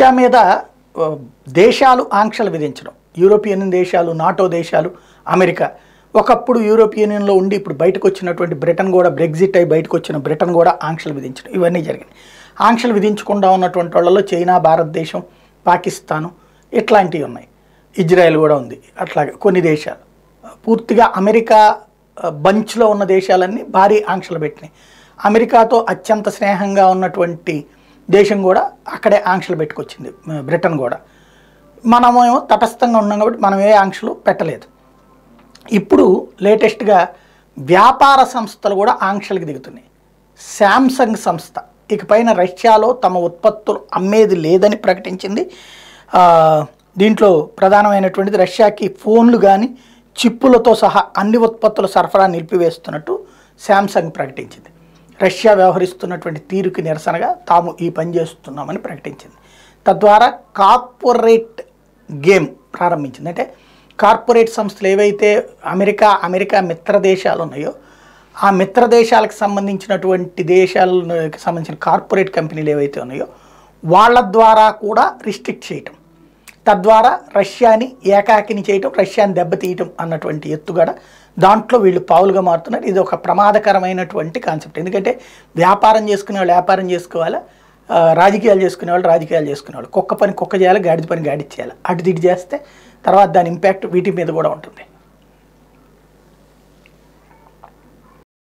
Russia మీద దేశాలు ఆంక్షలు విధించడం యూరోపియన్ దేశాలు నాటో దేశాలు అమెరికా ఒకప్పుడు యూరోపియన్ యూనియన్లో ఉండి ఇప్పుడు బయటకు వచ్చినటువంటి బ్రిటన్ కూడా బ్రెగ్జిట్ అయి బయటకు వచ్చిన బ్రిటన్ కూడా ఆంక్షలు విధించడం ఇవన్నీ జరిగినాయి ఆంక్షలు విధించకుండా ఉన్నటువంటి వాళ్ళలో చైనా భారతదేశం పాకిస్తాను ఇట్లాంటివి ఉన్నాయి ఇజ్రాయెల్ కూడా ఉంది అట్లాగే కొన్ని దేశాలు పూర్తిగా అమెరికా బంచ్లో ఉన్న దేశాలన్నీ భారీ ఆంక్షలు పెట్టినాయి అమెరికాతో అత్యంత స్నేహంగా ఉన్నటువంటి దేశం కూడా అక్కడే ఆంక్షలు పెట్టుకొచ్చింది బ్రిటన్ కూడా మనమేమో తటస్థంగా ఉన్నాం కాబట్టి మనం ఏ ఆంక్షలు పెట్టలేదు ఇప్పుడు లేటెస్ట్గా వ్యాపార సంస్థలు కూడా ఆంక్షలకు దిగుతున్నాయి శాంసంగ్ సంస్థ ఇకపైన రష్యాలో తమ ఉత్పత్తులు అమ్మేది లేదని ప్రకటించింది దీంట్లో ప్రధానమైనటువంటిది రష్యాకి ఫోన్లు కానీ చిప్పులతో సహా అన్ని ఉత్పత్తుల సరఫరా నిలిపివేస్తున్నట్టు శాంసంగ్ ప్రకటించింది రష్యా వ్యవహరిస్తున్నటువంటి తీరుకి నిరసనగా తాము ఈ పని చేస్తున్నామని ప్రకటించింది తద్వారా కార్పొరేట్ గేమ్ ప్రారంభించింది అంటే కార్పొరేట్ సంస్థలు ఏవైతే అమెరికా అమెరికా మిత్ర దేశాలు ఉన్నాయో ఆ మిత్ర దేశాలకు సంబంధించినటువంటి దేశాలకు సంబంధించిన కార్పొరేట్ కంపెనీలు ఏవైతే ఉన్నాయో వాళ్ళ ద్వారా కూడా రిస్ట్రిక్ట్ చేయటం తద్వారా రష్యాని ఏకాకిని చేయటం రష్యాని దెబ్బతీయటం అన్నటువంటి ఎత్తుగడ దాంట్లో వీళ్ళు పావులుగా మారుతున్నారు ఇది ఒక ప్రమాదకరమైనటువంటి కాన్సెప్ట్ ఎందుకంటే వ్యాపారం చేసుకునే వాళ్ళు వ్యాపారం చేసుకోవాలా రాజకీయాలు చేసుకునే వాళ్ళు రాజకీయాలు చేసుకునే వాళ్ళు కుక్క పని కుక్క చేయాలి గాడిద పని చేయాలి అటు దిడి చేస్తే తర్వాత దాని ఇంపాక్ట్ వీటి మీద కూడా ఉంటుంది